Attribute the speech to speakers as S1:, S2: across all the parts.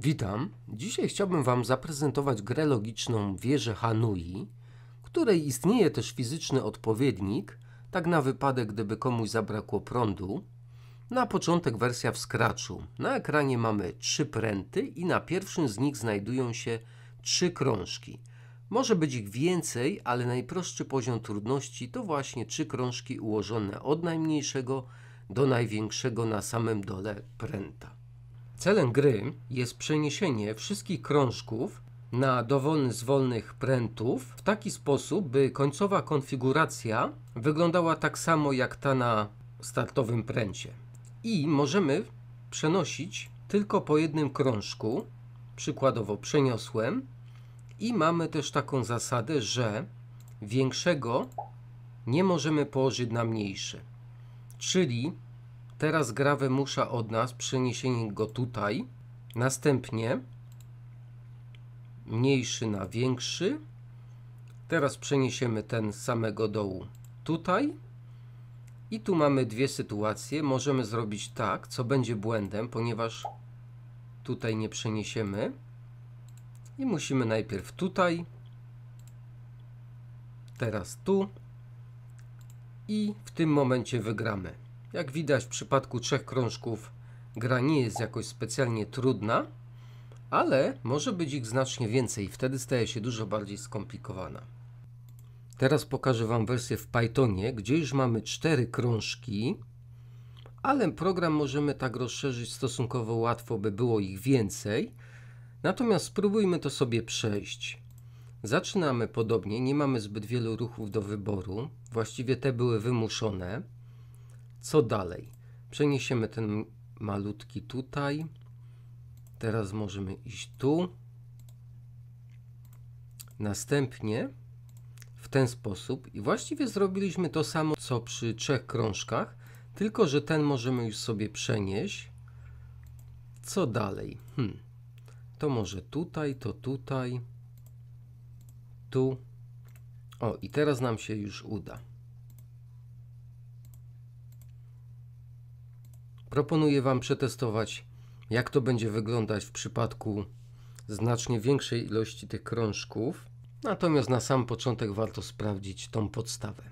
S1: Witam. Dzisiaj chciałbym Wam zaprezentować grę logiczną wieżę Hanui, której istnieje też fizyczny odpowiednik, tak na wypadek gdyby komuś zabrakło prądu. Na początek wersja w Scratchu. Na ekranie mamy trzy pręty i na pierwszym z nich znajdują się trzy krążki. Może być ich więcej, ale najprostszy poziom trudności to właśnie trzy krążki ułożone od najmniejszego do największego na samym dole pręta. Celem gry jest przeniesienie wszystkich krążków na dowolny z wolnych prętów w taki sposób, by końcowa konfiguracja wyglądała tak samo jak ta na startowym pręcie. I możemy przenosić tylko po jednym krążku, przykładowo przeniosłem i mamy też taką zasadę, że większego nie możemy położyć na mniejszy. Czyli Teraz gra wymusza od nas przeniesienie go tutaj. Następnie mniejszy na większy. Teraz przeniesiemy ten z samego dołu tutaj. I tu mamy dwie sytuacje. Możemy zrobić tak, co będzie błędem, ponieważ tutaj nie przeniesiemy. I musimy najpierw tutaj, teraz tu i w tym momencie wygramy. Jak widać w przypadku trzech krążków gra nie jest jakoś specjalnie trudna, ale może być ich znacznie więcej i wtedy staje się dużo bardziej skomplikowana. Teraz pokażę Wam wersję w Pythonie, gdzie już mamy cztery krążki, ale program możemy tak rozszerzyć stosunkowo łatwo, by było ich więcej. Natomiast spróbujmy to sobie przejść. Zaczynamy podobnie, nie mamy zbyt wielu ruchów do wyboru, właściwie te były wymuszone. Co dalej? Przeniesiemy ten malutki tutaj. Teraz możemy iść tu. Następnie w ten sposób i właściwie zrobiliśmy to samo co przy trzech krążkach, tylko że ten możemy już sobie przenieść. Co dalej? Hmm. To może tutaj, to tutaj, tu. O, i teraz nam się już uda. Proponuję Wam przetestować, jak to będzie wyglądać w przypadku znacznie większej ilości tych krążków. Natomiast na sam początek warto sprawdzić tą podstawę.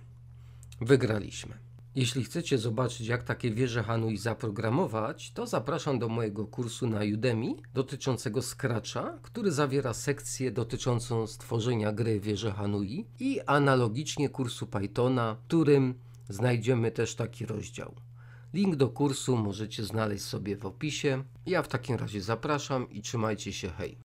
S1: Wygraliśmy. Jeśli chcecie zobaczyć, jak takie wieże Hanui zaprogramować, to zapraszam do mojego kursu na Udemy dotyczącego Scratcha, który zawiera sekcję dotyczącą stworzenia gry wieże Hanui i analogicznie kursu Pythona, w którym znajdziemy też taki rozdział. Link do kursu możecie znaleźć sobie w opisie. Ja w takim razie zapraszam i trzymajcie się, hej!